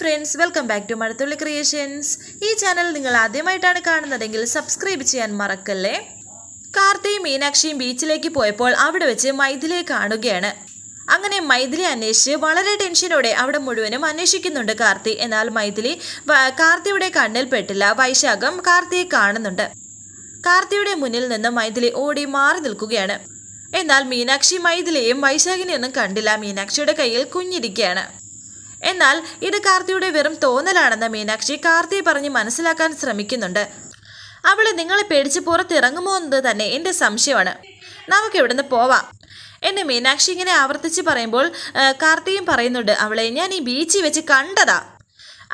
friends welcome back to Mazhathulli creations ഈ channel നിങ്ങൾ ആദ്യമായിട്ടാണ് കാണുന്നതെങ്കിൽ സബ്സ്ക്രൈബ് ചെയ്യാൻ മറക്കല്ലേ കാർത്തിയും മീനാക്ഷിയും ബീച്ചിലേക്ക് പോയപ്പോൾ അവിടെ വെച്ച് മൈഥിലിയെ കാണുകയാണ് അങ്ങനെ മൈഥിലി അന്വേഷിച്ച് വളരെ ടെൻഷനോടെ അവിടെ മുഴുവനും അന്വേഷിക്കുന്നുണ്ട് കാർത്തി എന്നാൽ മൈഥിലി കാർത്തിയുടെ കണ്ണിൽ പെട്ടില്ല വൈശാഖം കാർത്തിയെ കാണുന്നുണ്ട് കാർത്തിയുടെ മുന്നിൽ നിന്ന് മൈഥിലി ഓടി മാറി നിൽക്കുകയാണ് എന്നാൽ മീനാക്ഷി മൈഥിലിയെയും വൈശാഖിനെയൊന്നും കണ്ടില്ല മീനാക്ഷിയുടെ കയ്യിൽ കുഞ്ഞിരിക്കുകയാണ് എന്നാൽ ഇത് കാർത്തിയുടെ വെറും തോന്നലാണെന്ന് മീനാക്ഷി കാർത്തിയെ പറഞ്ഞ് മനസ്സിലാക്കാൻ ശ്രമിക്കുന്നുണ്ട് അവൾ നിങ്ങളെ പേടിച്ച് പുറത്തിറങ്ങുമോ എന്നത് തന്നെ എൻ്റെ സംശയമാണ് നമുക്ക് ഇവിടുന്ന് പോവാം എന്നെ മീനാക്ഷി ഇങ്ങനെ ആവർത്തിച്ച് പറയുമ്പോൾ കാർത്തിയും പറയുന്നുണ്ട് അവളെ ഞാൻ ഈ ബീച്ചിൽ വെച്ച് കണ്ടതാ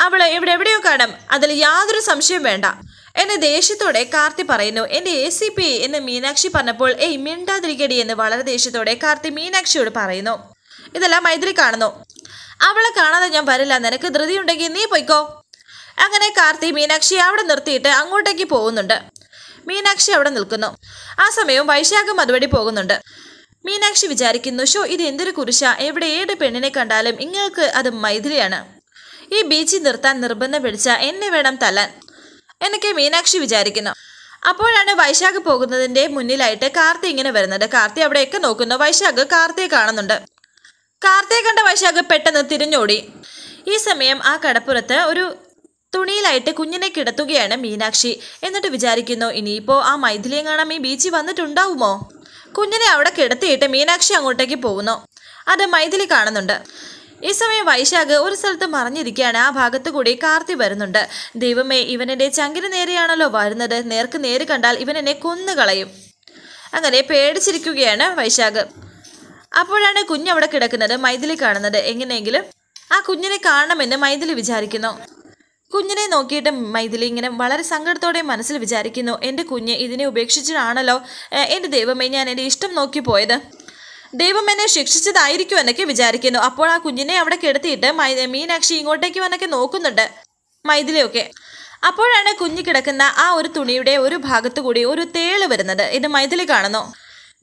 അവളെ എവിടെ എവിടെയോ കാണും അതിൽ യാതൊരു സംശയവും വേണ്ട എന്നെ ദേഷ്യത്തോടെ കാർത്തി പറയുന്നു എൻ്റെ എ സി പി എന്ന് മീനാക്ഷി പറഞ്ഞപ്പോൾ ഏയ് മിണ്ടാതിരിക്കടി എന്ന് വളരെ ദേഷ്യത്തോടെ കാർത്തി മീനാക്ഷിയോട് പറയുന്നു ഇതെല്ലാം മൈത്രി കാണുന്നു അവളെ കാണാതെ ഞാൻ വരില്ല നിനക്ക് ധൃതി ഉണ്ടെങ്കിൽ നീ പൊയ്ക്കോ അങ്ങനെ കാർത്തി മീനാക്ഷി അവിടെ നിർത്തിയിട്ട് അങ്ങോട്ടേക്ക് പോകുന്നുണ്ട് മീനാക്ഷി അവിടെ നിൽക്കുന്നു ആ സമയവും വൈശാഖം അതുവഴി പോകുന്നുണ്ട് മീനാക്ഷി വിചാരിക്കുന്നു ഷോ ഇത് എന്തൊരു കുരിശ എവിടെ ഏത് പെണ്ണിനെ കണ്ടാലും ഇങ്ങൾക്ക് അത് മൈഥിലിയാണ് ഈ ബീച്ചിൽ നിർത്താൻ നിർബന്ധം പിടിച്ച എന്നെ വേണം തല്ലാൻ എന്നൊക്കെ മീനാക്ഷി വിചാരിക്കുന്നു അപ്പോഴാണ് വൈശാഖ് പോകുന്നതിന്റെ മുന്നിലായിട്ട് കാർത്തി ഇങ്ങനെ വരുന്നത് കാർത്തി അവിടെയൊക്കെ നോക്കുന്നു വൈശാഖ് കാർത്തിയെ കാണുന്നുണ്ട് കാർത്തിക കണ്ട പെട്ടെന്ന് തിരിഞ്ഞോടി ഈ സമയം ആ കടപ്പുറത്ത് ഒരു തുണിയിലായിട്ട് കുഞ്ഞിനെ കിടത്തുകയാണ് മീനാക്ഷി എന്നിട്ട് വിചാരിക്കുന്നു ഇനിയിപ്പോ ആ മൈഥിലിയെ കാണാൻ ഈ ബീച്ചിൽ വന്നിട്ടുണ്ടാവുമോ കുഞ്ഞിനെ അവിടെ കിടത്തിയിട്ട് മീനാക്ഷി അങ്ങോട്ടേക്ക് പോകുന്നു അത് മൈഥിലി കാണുന്നുണ്ട് ഈ സമയം വൈശാഖ് ഒരു സ്ഥലത്ത് മറിഞ്ഞിരിക്കുകയാണ് ആ ഭാഗത്തു കൂടി കാർത്തി വരുന്നുണ്ട് ദൈവമേ ഇവനെ ചങ്കിന് നേരെയാണല്ലോ വരുന്നത് നേർക്ക് നേര് കണ്ടാൽ ഇവൻ എന്നെ കൊന്നുകളയും അങ്ങനെ പേടിച്ചിരിക്കുകയാണ് വൈശാഖ് അപ്പോഴാണ് കുഞ്ഞ് അവിടെ കിടക്കുന്നത് മൈഥിലി കാണുന്നത് എങ്ങനെയെങ്കിലും ആ കുഞ്ഞിനെ കാണണമെന്ന് മൈഥിലി വിചാരിക്കുന്നു കുഞ്ഞിനെ നോക്കിയിട്ട് മൈഥിലി ഇങ്ങനെ വളരെ സങ്കടത്തോടെ മനസ്സിൽ വിചാരിക്കുന്നു എൻ്റെ കുഞ്ഞ് ഇതിനെ ഉപേക്ഷിച്ചിട്ടാണല്ലോ എൻ്റെ ദൈവമേ ഞാൻ എൻ്റെ ഇഷ്ടം നോക്കി പോയത് ദൈവം എന്നെ ശിക്ഷിച്ചതായിരിക്കും എന്നൊക്കെ വിചാരിക്കുന്നു അപ്പോൾ ആ കുഞ്ഞിനെ അവിടെ കിടത്തിയിട്ട് മൈ മീനാക്ഷി ഇങ്ങോട്ടേക്ക് വന്നൊക്കെ നോക്കുന്നുണ്ട് മൈഥിലിയൊക്കെ അപ്പോഴാണ് കുഞ്ഞ് കിടക്കുന്ന ആ ഒരു തുണിയുടെ ഒരു ഭാഗത്തു കൂടി ഒരു തേള് വരുന്നത് ഇത് മൈഥിലി കാണുന്നു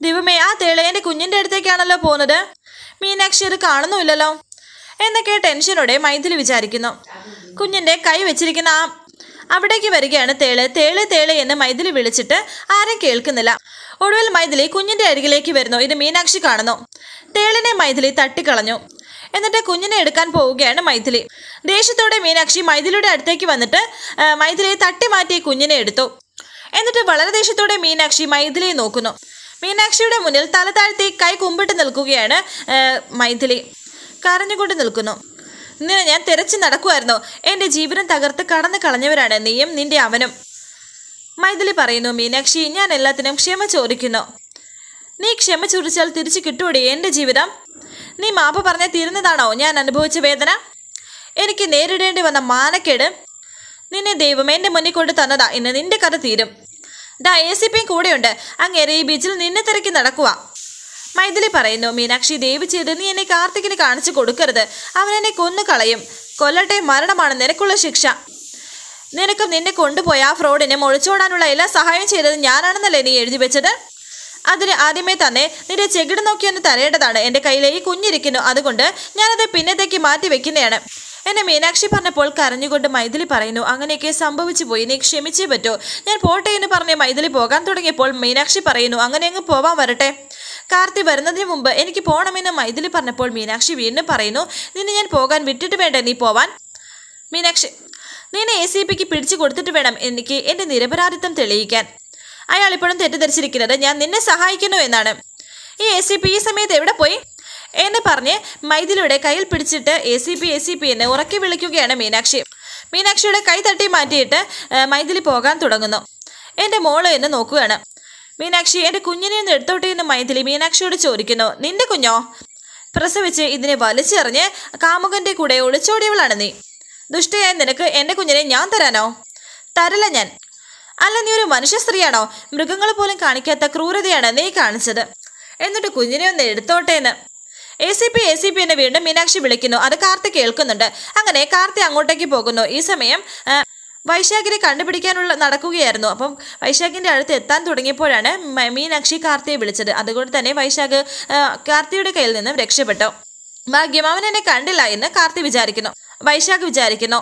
ദിവമേ ആ തിളയൻ്റെ കുഞ്ഞിൻ്റെ അടുത്തേക്കാണല്ലോ പോകുന്നത് മീനാക്ഷി അത് കാണുന്നുമില്ലല്ലോ എന്നൊക്കെ ടെൻഷനോടെ മൈഥിലി വിചാരിക്കുന്നു കുഞ്ഞിൻ്റെ കൈ വെച്ചിരിക്കുന്ന ആ അവിടേക്ക് വരികയാണ് തേള് തേള് തേള് എന്ന് മൈഥിലി വിളിച്ചിട്ട് ആരും കേൾക്കുന്നില്ല ഒടുവിൽ മൈഥിലി കുഞ്ഞിൻ്റെ അരികിലേക്ക് വരുന്നു ഇത് മീനാക്ഷി കാണുന്നു തേളിനെ മൈഥിലി തട്ടിക്കളഞ്ഞു എന്നിട്ട് കുഞ്ഞിനെ എടുക്കാൻ പോവുകയാണ് മൈഥിലി ദേഷ്യത്തോടെ മീനാക്ഷി മൈഥിലിയുടെ അടുത്തേക്ക് വന്നിട്ട് മൈഥിലിയെ തട്ടി മാറ്റി കുഞ്ഞിനെ എടുത്തു എന്നിട്ട് വളരെ ദേഷ്യത്തോടെ മീനാക്ഷി മൈഥിലിയെ നോക്കുന്നു മീനാക്ഷിയുടെ മുന്നിൽ തല താഴ്ത്തി കൈ കുമ്പിട്ട് നിൽക്കുകയാണ് മൈഥിലി കരഞ്ഞുകൊണ്ട് നിൽക്കുന്നു നിന്നെ ഞാൻ തിരച്ചു നടക്കുമായിരുന്നു എൻ്റെ ജീവനം തകർത്ത് കടന്നു കളഞ്ഞവരാണ് നീയും നിന്റെ അവനും മൈഥിലി പറയുന്നു മീനാക്ഷി ഞാൻ എല്ലാത്തിനും ക്ഷമ ചോദിക്കുന്നു നീ ക്ഷമ ചോദിച്ചാൽ തിരിച്ചു കിട്ടൂടി എൻ്റെ ജീവിതം നീ മാപ്പ് പറഞ്ഞാൽ തീരുന്നതാണോ ഞാൻ അനുഭവിച്ച വേദന എനിക്ക് നേരിടേണ്ടി വന്ന മാനക്കേട് നിന്നെ ദൈവം എൻ്റെ മുന്നിൽ കൊണ്ട് തന്നതാ ഇന്ന് നിന്റെ കഥ തീരും ദാ എ സി പിയും കൂടെയുണ്ട് അങ്ങേരെ ഈ ബീച്ചിൽ നിന്നെ തിരക്കി നടക്കുക മൈഥിലി പറയുന്നു മീനാക്ഷി ദേവി ചെയ്ത് നീ എന്നെ കാർത്തികിന് കാണിച്ചു കൊടുക്കരുത് അവനെന്നെ കൊന്നു കളയും കൊല്ലട്ടെ മരണമാണ് നിനക്കുള്ള ശിക്ഷ നിനക്ക് നിന്നെ കൊണ്ടുപോയ ആ ഫ്രോഡിനെ ഒളിച്ചോടാനുള്ള എല്ലാ സഹായം ചെയ്തത് ഞാനാണെന്നല്ലേ നീ എഴുതി വെച്ചത് അതിന് ആദ്യമേ തന്നെ നിന്റെ ചെകിട് നോക്കിയൊന്ന് തരേണ്ടതാണ് എൻ്റെ കയ്യിലെ ഈ കുഞ്ഞിരിക്കുന്നു അതുകൊണ്ട് ഞാനത് പിന്നത്തേക്ക് മാറ്റി വെക്കുന്നതാണ് എന്നെ മീനാക്ഷി പറഞ്ഞപ്പോൾ കരഞ്ഞുകൊണ്ട് മൈഥിലി പറയുന്നു അങ്ങനെയൊക്കെ സംഭവിച്ചു പോയി നീ ക്ഷമിച്ചേ പറ്റൂ ഞാൻ പോട്ടെ എന്ന് പറഞ്ഞ് മൈഥിലി പോകാൻ തുടങ്ങിയപ്പോൾ മീനാക്ഷി പറയുന്നു അങ്ങനെ അങ്ങ് പോവാൻ വരട്ടെ കാർത്തി വരുന്നതിന് മുമ്പ് എനിക്ക് പോകണമെന്ന് മൈഥിലി പറഞ്ഞപ്പോൾ മീനാക്ഷി വീണ്ടും പറയുന്നു നിന്നെ ഞാൻ പോകാൻ വിട്ടിട്ട് വേണ്ടേ നീ പോവാൻ മീനാക്ഷി നിന്നെ എ സി പിക്ക് പിടിച്ചു കൊടുത്തിട്ട് വേണം എനിക്ക് എന്റെ നിരപരാധിത്വം തെളിയിക്കാൻ അയാൾ ഇപ്പോഴും തെറ്റിദ്ധരിച്ചിരിക്കുന്നത് ഞാൻ നിന്നെ സഹായിക്കുന്നു എന്നാണ് ഈ എ സി പി ഈ സമയത്ത് എവിടെ പോയി എന്ന് പറഞ്ഞ് മൈതിലയുടെ കയ്യിൽ പിടിച്ചിട്ട് A C P A C P എന്ന് ഉറക്കി വിളിക്കുകയാണ് മീനാക്ഷി മീനാക്ഷിയുടെ കൈ തട്ടി മാറ്റിയിട്ട് മൈതിലി പോകാൻ തുടങ്ങുന്നു എൻ്റെ മോള് എന്ന് നോക്കുകയാണ് മീനാക്ഷി എൻ്റെ കുഞ്ഞിനെ ഒന്ന് എടുത്തോട്ടെ എന്ന് മൈഥിലി മീനാക്ഷിയോട് ചോദിക്കുന്നു നിന്റെ കുഞ്ഞോ പ്രസവിച്ച് ഇതിനെ വലിച്ചെറിഞ്ഞ് കാമുകൻ്റെ കൂടെ ഒളിച്ചോടിയവളാണ് നീ ദുഷ്ടയായ നിനക്ക് എൻ്റെ കുഞ്ഞിനെ ഞാൻ തരാനോ തരല്ല ഞാൻ അല്ല നീ ഒരു മനുഷ്യ സ്ത്രീയാണോ മൃഗങ്ങളെ പോലും കാണിക്കാത്ത ക്രൂരതയാണ് നീ കാണിച്ചത് എന്നിട്ട് കുഞ്ഞിനെ ഒന്ന് എടുത്തോട്ടേന്ന് A C P A C P എന്നെ വീണ്ടും മീനാക്ഷി വിളിക്കുന്നു അത് കാർത്തി കേൾക്കുന്നുണ്ട് അങ്ങനെ കാർത്തി അങ്ങോട്ടേക്ക് പോകുന്നു ഈ സമയം വൈശാഖിനെ കണ്ടുപിടിക്കാനുള്ള നടക്കുകയായിരുന്നു അപ്പം വൈശാഖിൻ്റെ അടുത്ത് എത്താൻ തുടങ്ങിയപ്പോഴാണ് മീനാക്ഷി കാർത്തിയെ വിളിച്ചത് അതുകൊണ്ട് തന്നെ വൈശാഖ് കാർത്തിയുടെ കയ്യിൽ നിന്നും രക്ഷപ്പെട്ടു ഭാഗ്യം അവൻ എന്നെ കണ്ടില്ല എന്ന് കാർത്തി വിചാരിക്കുന്നു വൈശാഖ് വിചാരിക്കുന്നു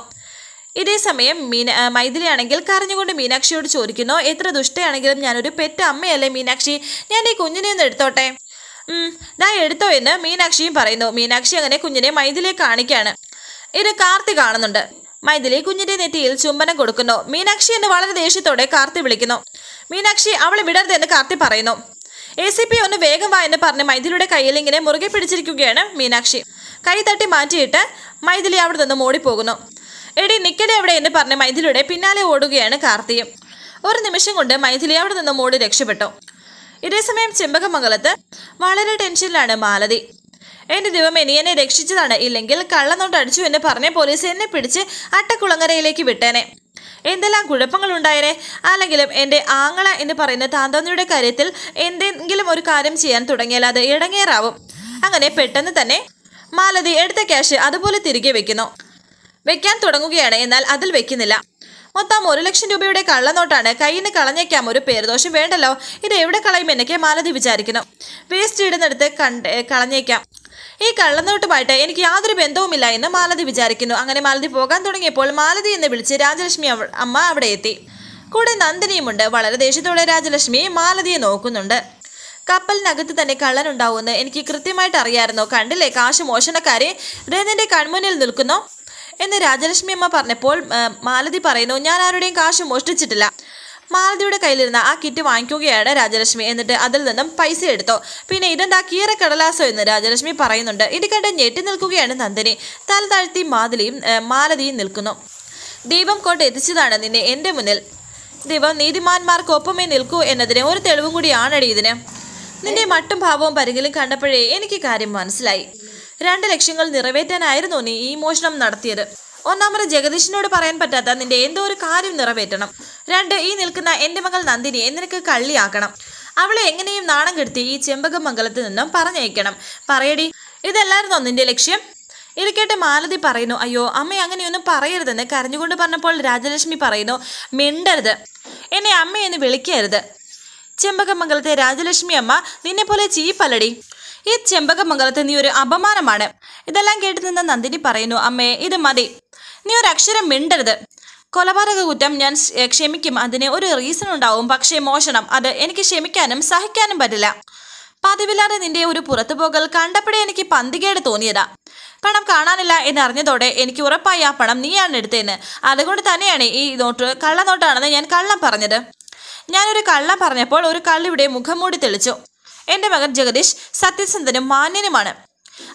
ഇതേ സമയം മീന മൈഥിലിയാണെങ്കിൽ കരഞ്ഞുകൊണ്ട് മീനാക്ഷിയോട് ചോദിക്കുന്നു എത്ര ദുഷ്ടയാണെങ്കിലും ഞാനൊരു പെറ്റ അമ്മയല്ലേ മീനാക്ഷി ഞാൻ ഈ കുഞ്ഞിനെ ഒന്ന് എടുത്തോട്ടെ ഞാൻ എടുത്തോ എന്ന് മീനാക്ഷിയും പറയുന്നു മീനാക്ഷി അങ്ങനെ കുഞ്ഞിനെ മൈഥിലെ കാണിക്കാണ് ഇത് കാർത്തി കാണുന്നുണ്ട് മൈഥിലി കുഞ്ഞിന്റെ നെറ്റിയിൽ ചുംബനം കൊടുക്കുന്നു മീനാക്ഷി എന്ന് വളരെ ദേഷ്യത്തോടെ കാർത്തി വിളിക്കുന്നു മീനാക്ഷി അവളെ എന്ന് കാർത്തി പറയുന്നു എ സി പി ഒന്ന് വേഗം വാ എന്ന് പറഞ്ഞ് മൈഥിലിയുടെ കയ്യിൽ ഇങ്ങനെ മുറുകെ പിടിച്ചിരിക്കുകയാണ് മീനാക്ഷി കൈ തട്ടി മാറ്റിയിട്ട് മൈഥിലി അവിടെ നിന്ന് മോടിപ്പോകുന്നു എടി നിക്കടെ എവിടെ എന്ന് പറഞ്ഞ് മൈഥിലിയുടെ പിന്നാലെ ഓടുകയാണ് കാർത്തിയും ഒരു നിമിഷം കൊണ്ട് മൈഥിലി അവിടെ നിന്ന് മോടി രക്ഷപ്പെട്ടു ഇതേസമയം ചെമ്പകമംഗലത്ത് വളരെ ടെൻഷനിലാണ് മാലതി എന്റെ ദൈവം ഇനി എന്നെ രക്ഷിച്ചതാണ് ഇല്ലെങ്കിൽ കള്ളനോട്ട് അടിച്ചു എന്ന് പറഞ്ഞ പോലീസ് എന്നെ പിടിച്ച് അട്ടക്കുളങ്ങരയിലേക്ക് വിട്ടേനെ എന്തെല്ലാം കുഴപ്പങ്ങളുണ്ടായേനെ അല്ലെങ്കിലും എൻ്റെ ആങ്ങള എന്ന് പറയുന്ന താന്തോന്നിയുടെ കാര്യത്തിൽ എന്തെങ്കിലും ഒരു കാര്യം ചെയ്യാൻ തുടങ്ങിയാൽ അത് ഇടങ്ങേറാവും അങ്ങനെ പെട്ടെന്ന് തന്നെ മാലതി എടുത്ത ക്യാഷ് അതുപോലെ തിരികെ വെക്കുന്നു വെക്കാൻ തുടങ്ങുകയാണ് എന്നാൽ അതിൽ വെക്കുന്നില്ല മൊത്തം ഒരു ലക്ഷം രൂപയുടെ കള്ളനോട്ടാണ് കയ്യിൽ നിന്ന് കളഞ്ഞേക്കാം ഒരു പേരുദോഷം വേണ്ടല്ലോ ഇത് എവിടെ കളയും എന്നൊക്കെ മാലതി വിചാരിക്കുന്നു വേസ്റ്റ് ഇടുന്നെടുത്ത് കണ്ട് കളഞ്ഞേക്കാം ഈ കള്ളനോട്ടുമായിട്ട് എനിക്ക് യാതൊരു ബന്ധവുമില്ല എന്ന് മാലതി വിചാരിക്കുന്നു അങ്ങനെ മാലതി പോകാൻ തുടങ്ങിയപ്പോൾ മാലതി എന്ന് വിളിച്ച് രാജലക്ഷ്മി അമ്മ അവിടെ എത്തി കൂടെ നന്ദിനിയുമുണ്ട് വളരെ ദേഷ്യത്തോടെ രാജലക്ഷ്മി മാലതിയെ നോക്കുന്നുണ്ട് കപ്പലിനകത്ത് തന്നെ കള്ളനുണ്ടാവുമെന്ന് എനിക്ക് കൃത്യമായിട്ട് അറിയാമായിരുന്നു കണ്ടില്ലേ കാശ് മോഷണക്കാരെ രഥന്റെ കൺമുന്നിൽ നിൽക്കുന്നു എന്ന് രാജലക്ഷ്മി അമ്മ പറഞ്ഞപ്പോൾ മാലതി പറയുന്നു ഞാൻ ആരുടെയും കാശ് മോഷ്ടിച്ചിട്ടില്ല മാലതിയുടെ കയ്യിലിരുന്ന ആ കിറ്റ് വാങ്ങിക്കുകയാണ് രാജലക്ഷ്മി എന്നിട്ട് അതിൽ നിന്നും പൈസ എടുത്തു പിന്നെ ഇതെന്താ കീറ കടലാസോ എന്ന് രാജലക്ഷ്മി പറയുന്നുണ്ട് ഇത് കണ്ട് ഞെട്ടി നിൽക്കുകയാണ് നന്ദിനി തല താഴ്ത്തി മാതിലിയും മാലതിയും നിൽക്കുന്നു ദീപം കൊണ്ട് എത്തിച്ചതാണ് നിന്നെ എൻ്റെ മുന്നിൽ ദീപം നീതിമാന്മാർക്കൊപ്പമേ നിൽക്കൂ എന്നതിന് ഒരു തെളിവും കൂടിയാണടി ഇതിന് നിന്റെ മട്ടും ഭാവവും പരികിലും കണ്ടപ്പോഴേ എനിക്ക് കാര്യം മനസ്സിലായി രണ്ട് ലക്ഷ്യങ്ങൾ നിറവേറ്റാനായിരുന്നു നീ ഈ മോഷണം നടത്തിയത് ഒന്നാമത് ജഗദീഷിനോട് പറയാൻ പറ്റാത്ത നിന്റെ എന്തോ ഒരു കാര്യം നിറവേറ്റണം രണ്ട് ഈ നിൽക്കുന്ന എൻ്റെ മകൾ നന്ദിനി എന്നിനക്ക് കള്ളിയാക്കണം അവളെ എങ്ങനെയും നാണം കെടുത്തി ഈ ചെമ്പകമംഗലത്ത് നിന്നും പറഞ്ഞയക്കണം പറയടി ഇതല്ലായിരുന്നോ നിന്റെ ലക്ഷ്യം ഇരിക്കട്ടെ മാലതി പറയുന്നു അയ്യോ അമ്മ അങ്ങനെയൊന്നും പറയരുതെന്ന് കരഞ്ഞുകൊണ്ട് പറഞ്ഞപ്പോൾ രാജലക്ഷ്മി പറയുന്നു മിണ്ടരുത് എന്നെ അമ്മയെന്ന് വിളിക്കരുത് ചെമ്പകമംഗലത്തെ രാജലക്ഷ്മി അമ്മ നിന്നെപ്പോലെ ചീപ്പല്ലടി ഈ ചെമ്പകമംഗലത്ത് നീ ഒരു അപമാനമാണ് ഇതെല്ലാം കേട്ടു നിന്ന നന്ദിനി പറയുന്നു അമ്മേ ഇത് മതി നീ ഒരു അക്ഷരം മിണ്ടരുത് കൊലപാതക കുറ്റം ഞാൻ ക്ഷമിക്കും അതിന് ഒരു റീസൺ ഉണ്ടാവും പക്ഷേ മോഷണം അത് എനിക്ക് ക്ഷമിക്കാനും സഹിക്കാനും പറ്റില്ല പതിവില്ലാതെ നിന്റെ ഒരു പുറത്തുപോകൽ കണ്ടപ്പോഴേ എനിക്ക് പന്തികേട് തോന്നിയതാ പണം കാണാനില്ല എന്നറിഞ്ഞതോടെ എനിക്ക് ഉറപ്പായി ആ പണം നീയാണ് എടുത്തതെന്ന് അതുകൊണ്ട് തന്നെയാണ് ഈ നോട്ട് കള്ളനോട്ടാണെന്ന് ഞാൻ കള്ളം പറഞ്ഞത് ഞാനൊരു കള്ളം പറഞ്ഞപ്പോൾ ഒരു കള്ളിയുടെ മുഖം മൂടി തെളിച്ചു എന്റെ മകൻ ജഗദീഷ് സത്യസന്ധനും മാന്യനുമാണ്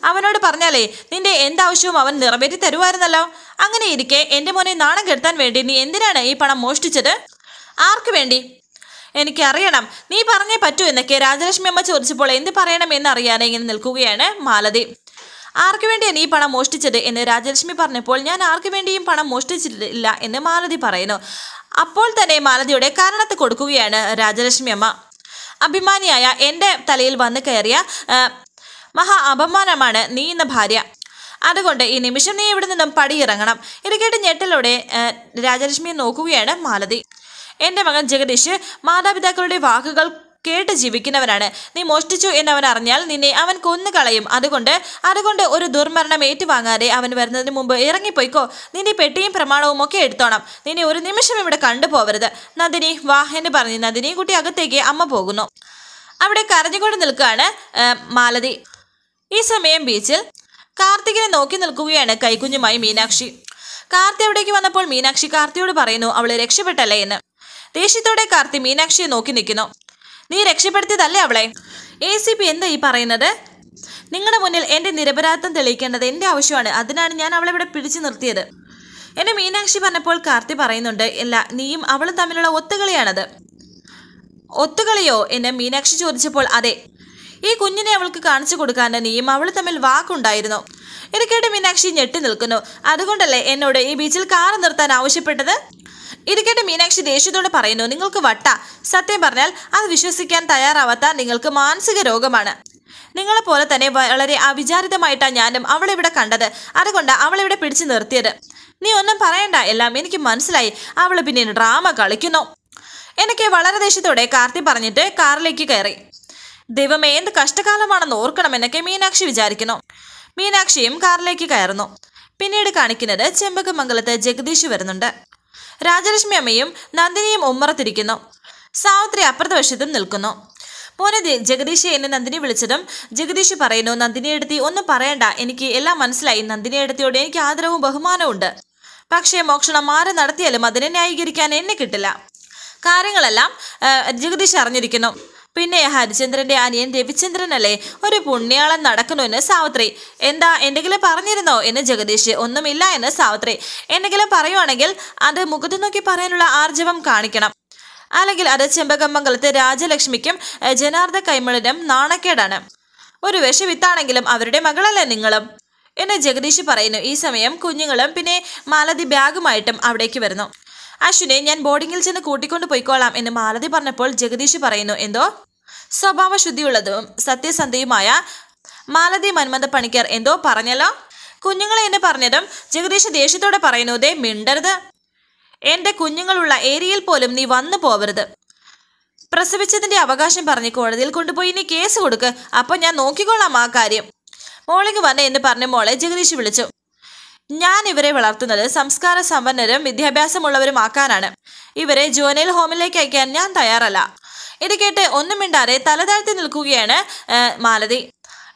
അവനോട് പറഞ്ഞാലേ നിന്റെ എന്താവശ്യവും അവൻ നിറവേറ്റി തരുമായിരുന്നല്ലോ അങ്ങനെ ഇരിക്കെ എന്റെ മോനെ നാണം കെടുത്താൻ വേണ്ടി നീ എന്തിനാണ് ഈ പണം മോഷ്ടിച്ചത് ആർക്കു വേണ്ടി എനിക്കറിയണം നീ പറഞ്ഞേ പറ്റൂ എന്നൊക്കെ രാജലക്ഷ്മി അമ്മ ചോദിച്ചപ്പോൾ എന്ത് പറയണം എന്നറിയാതെ ഇങ്ങനെ നിൽക്കുകയാണ് മാലതി ആർക്കു വേണ്ടിയാണ് ഈ പണം മോഷ്ടിച്ചത് എന്ന് രാജലക്ഷ്മി പറഞ്ഞപ്പോൾ ഞാൻ ആർക്കു വേണ്ടിയും പണം മോഷ്ടിച്ചിട്ടില്ല എന്ന് മാലതി പറയുന്നു അപ്പോൾ തന്നെ മാലതിയുടെ കാരണത്ത് കൊടുക്കുകയാണ് രാജലക്ഷ്മി അമ്മ അഭിമാനിയായ എൻ്റെ തലയിൽ വന്നു കയറിയ മഹാ അപമാനമാണ് നീ എന്ന ഭാര്യ അതുകൊണ്ട് ഈ നിമിഷം നീ ഇവിടെ നിന്നും പടിയിറങ്ങണം ഇത് കേട്ട് ഞെട്ടലോടെ രാജലക്ഷ്മിയെ നോക്കുകയാണ് മാലതി എൻ്റെ മകൻ ജഗദീഷ് മാതാപിതാക്കളുടെ വാക്കുകൾ കേട്ട് ജീവിക്കുന്നവനാണ് നീ മോഷ്ടിച്ചു എന്നവൻ അറിഞ്ഞാൽ നിന്നെ അവൻ കൊന്നുകളയും അതുകൊണ്ട് അതുകൊണ്ട് ഒരു ദുർമരണം ഏറ്റുവാങ്ങാതെ അവൻ വരുന്നതിന് മുമ്പ് ഇറങ്ങിപ്പോയിക്കോ നിന്റെ പെട്ടിയും പ്രമാണവും ഒക്കെ എടുത്തോണം നിന്നെ ഒരു നിമിഷം ഇവിടെ കണ്ടുപോവരുത് നന്ദിനി വാ എന്ന് പറഞ്ഞ് നന്ദിനി കുട്ടി അകത്തേക്ക് അമ്മ പോകുന്നു അവിടെ കരഞ്ഞുകൊണ്ട് നിൽക്കുകയാണ് മാലതി ഈ സമയം ബീച്ചിൽ കാർത്തികിനെ നോക്കി നിൽക്കുകയാണ് കൈക്കുഞ്ഞുമായി മീനാക്ഷി കാർത്തി അവിടേക്ക് വന്നപ്പോൾ മീനാക്ഷി കാർത്തിയോട് പറയുന്നു അവളെ രക്ഷപ്പെട്ടല്ലേ എന്ന് ദേഷ്യത്തോടെ കാർത്തി മീനാക്ഷിയെ നോക്കി നിൽക്കുന്നു നീ രക്ഷപ്പെടുത്തിയതല്ലേ അവളെ എ സി പി എന്താ ഈ പറയുന്നത് നിങ്ങളുടെ മുന്നിൽ എൻ്റെ നിരപരാധിത്വം തെളിയിക്കേണ്ടത് എൻ്റെ ആവശ്യമാണ് അതിനാണ് ഞാൻ അവളെ ഇവിടെ പിടിച്ചു നിർത്തിയത് എന്നെ മീനാക്ഷി പറഞ്ഞപ്പോൾ കാർത്തി പറയുന്നുണ്ട് ഇല്ല നീയും അവളും തമ്മിലുള്ള ഒത്തുകളിയാണത് ഒത്തുകളിയോ എന്നെ മീനാക്ഷി ചോദിച്ചപ്പോൾ അതെ ഈ കുഞ്ഞിനെ അവൾക്ക് കാണിച്ചു കൊടുക്കാൻ നീയും അവൾ തമ്മിൽ വാക്കുണ്ടായിരുന്നു ഇത് കേട്ട് മീനാക്ഷി ഞെട്ടി നിൽക്കുന്നു അതുകൊണ്ടല്ലേ എന്നോട് ഈ ബീച്ചിൽ കാർ നിർത്താൻ ആവശ്യപ്പെട്ടത് ഇത് കേട്ട് മീനാക്ഷി ദേഷ്യത്തോട് പറയുന്നു നിങ്ങൾക്ക് വട്ട സത്യം പറഞ്ഞാൽ അത് വിശ്വസിക്കാൻ തയ്യാറാവാത്ത നിങ്ങൾക്ക് മാനസിക രോഗമാണ് നിങ്ങളെപ്പോലെ തന്നെ വളരെ അവിചാരിതമായിട്ടാണ് ഞാനും അവളിവിടെ കണ്ടത് അതുകൊണ്ട് അവളിവിടെ പിടിച്ചു നിർത്തിയത് നീ ഒന്നും പറയണ്ട എല്ലാം എനിക്ക് മനസ്സിലായി അവൾ പിന്നെ ഡ്രാമ കളിക്കുന്നു എനിക്ക് വളരെ ദേഷ്യത്തോടെ കാർത്തി പറഞ്ഞിട്ട് കാറിലേക്ക് കയറി ദൈവമേ എന്ത് കഷ്ടകാലമാണെന്ന് എന്നൊക്കെ മീനാക്ഷി വിചാരിക്കുന്നു മീനാക്ഷിയും കാറിലേക്ക് കയറുന്നു പിന്നീട് കാണിക്കുന്നത് ചെമ്പകമംഗലത്ത് ജഗദീഷ് വരുന്നുണ്ട് രാജലക്ഷ്മി അമ്മയും നന്ദിനിയും ഉമ്മറത്തിരിക്കുന്നു സാവിത്രി അപ്പുറത്തെ വശത്തും നിൽക്കുന്നു മോനെ ജഗദീഷ് എന്നെ നന്ദിനി വിളിച്ചതും ജഗദീഷ് പറയുന്നു നന്ദിനിയെടുത്തി ഒന്നും പറയണ്ട എനിക്ക് എല്ലാം മനസ്സിലായി നന്ദിനിയെടുത്തിയോട് എനിക്ക് ആദരവും ബഹുമാനവും ഉണ്ട് പക്ഷേ മോക്ഷണം ആരെ നടത്തിയാലും അതിനെ ന്യായീകരിക്കാൻ എന്നെ കിട്ടില്ല കാര്യങ്ങളെല്ലാം ജഗദീഷ് അറിഞ്ഞിരിക്കുന്നു പിന്നെ ഹരിചന്ദ്രന്റെ അനിയൻ രവിചന്ദ്രൻ അല്ലേ ഒരു പുണ്യാളം നടക്കുന്നു എന്ന് സാവിത്രി എന്താ എന്തെങ്കിലും പറഞ്ഞിരുന്നോ എന്ന് ജഗദീഷ് ഒന്നുമില്ല എന്ന് സാവിത്രി എന്തെങ്കിലും പറയുവാണെങ്കിൽ അത് മുഖത്ത് നോക്കി പറയാനുള്ള ആർജവം കാണിക്കണം അല്ലെങ്കിൽ അത് ചെമ്പകമംഗലത്തെ രാജലക്ഷ്മിക്കും ജനാർദ്ദ കൈമളിനും നാണക്കേടാണ് ഒരു വിഷവിത്താണെങ്കിലും അവരുടെ മകളല്ലേ നിങ്ങളും എന്ന് ജഗദീഷ് പറയുന്നു ഈ സമയം കുഞ്ഞുങ്ങളും പിന്നെ മാലതി ബാഗുമായിട്ടും അവിടേക്ക് വരുന്നു അശ്വിനെ ഞാൻ ബോർഡിങ്ങിൽ ചെന്ന് കൂട്ടിക്കൊണ്ട് പോയിക്കോളാം എന്ന് മാലതി പറഞ്ഞപ്പോൾ ജഗദീഷ് പറയുന്നു എന്തോ സ്വഭാവ ശുദ്ധിയുള്ളതും സത്യസന്ധയുമായ മാലതി മന്മത പണിക്കർ എന്തോ പറഞ്ഞല്ലോ കുഞ്ഞുങ്ങളെ എന്നെ പറഞ്ഞതും ജഗദീഷ് ദേഷ്യത്തോടെ പറയുന്നു ദേ മിണ്ടരുത് എൻ്റെ കുഞ്ഞുങ്ങളുള്ള ഏരിയയിൽ പോലും നീ വന്നു പോവരുത് പ്രസവിച്ചതിൻ്റെ അവകാശം പറഞ്ഞ് കോടതിയിൽ കൊണ്ടുപോയി ഇനി കേസ് കൊടുക്ക് അപ്പൊ ഞാൻ നോക്കിക്കൊള്ളാം ആ കാര്യം മോളിക്ക് വന്ന് എന്ന് പറഞ്ഞ മോളെ ജഗദീഷ് വിളിച്ചു ഞാൻ ഇവരെ വളർത്തുന്നത് സംസ്കാര സമ്പന്നരും ആക്കാനാണ് ഇവരെ ജോനൽ ഹോമിലേക്ക് അയക്കാൻ ഞാൻ തയ്യാറല്ല ഇത് കേട്ട് ഒന്നും മിണ്ടാതെ തലതാഴ്ത്തി നിൽക്കുകയാണ് മാലതി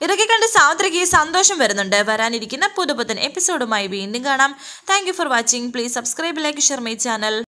ഇതൊക്കെ കണ്ട് സാവിത്രിക്ക് സന്തോഷം വരുന്നുണ്ട് വരാനിരിക്കുന്ന പുതുപുത്തൻ എപ്പിസോഡുമായി വീണ്ടും കാണാം thank for watching please subscribe like share my channel